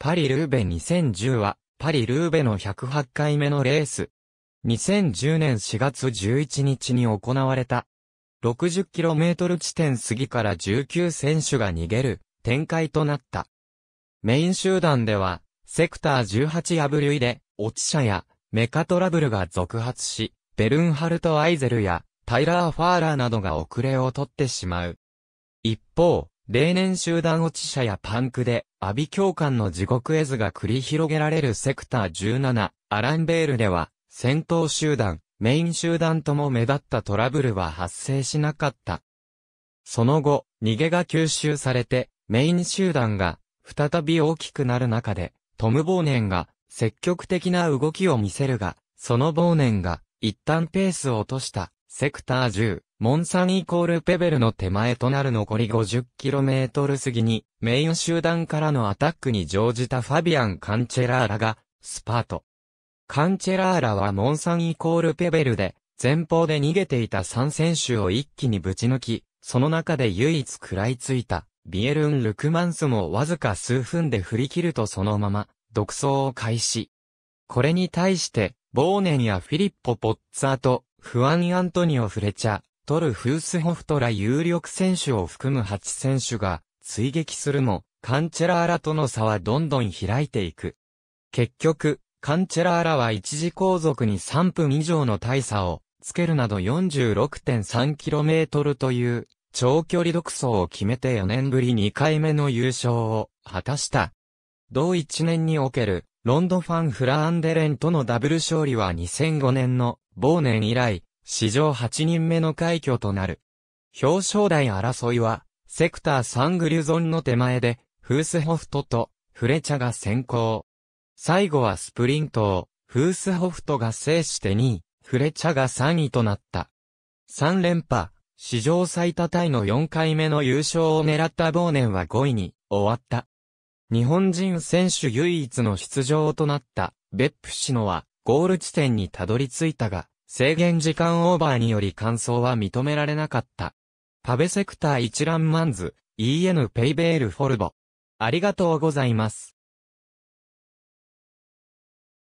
パリルーベ2010は、パリルーベの108回目のレース。2010年4月11日に行われた。60km 地点過ぎから19選手が逃げる展開となった。メイン集団では、セクター18アブリュイで、落ち者や、メカトラブルが続発し、ベルンハルト・アイゼルや、タイラー・ファーラーなどが遅れをとってしまう。一方、例年集団落ち者やパンクで、阿ビ教官の地獄絵図が繰り広げられるセクター17、アランベールでは、戦闘集団、メイン集団とも目立ったトラブルは発生しなかった。その後、逃げが吸収されて、メイン集団が、再び大きくなる中で、トム・ボーネンが、積極的な動きを見せるが、そのボーネンが、一旦ペースを落とした、セクター10、モンサンイコールペベルの手前となる残り 50km 過ぎに、メイン集団からのアタックに乗じたファビアン・カンチェラーラが、スパート。カンチェラーラはモンサンイコールペベルで、前方で逃げていた3選手を一気にぶち抜き、その中で唯一食らいついた、ビエルン・ルクマンスもわずか数分で振り切るとそのまま、独走を開始。これに対して、ボーネンやフィリッポ・ポッツァーと、フアン・アントニオ・フレチャー、トルフースホフトら有力選手を含む8選手が追撃するも、カンチェラーラとの差はどんどん開いていく。結局、カンチェラーラは一時後続に3分以上の大差をつけるなど 46.3km という長距離独走を決めて4年ぶり2回目の優勝を果たした。同1年におけるロンドファン・フラーンデレンとのダブル勝利は2005年の某年以来史上8人目の快挙となる。表彰台争いは、セクター・サングリュゾンの手前で、フースホフトとフレチャが先行。最後はスプリントを、フースホフトが制して2位、フレチャが3位となった。3連覇、史上最多タイの4回目の優勝を狙ったボーネンは5位に終わった。日本人選手唯一の出場となった、ベップシノはゴール地点にたどり着いたが、制限時間オーバーにより完走は認められなかった。パベセクター一覧マンズ、EN ペイベールフォルボ。ありがとうございます。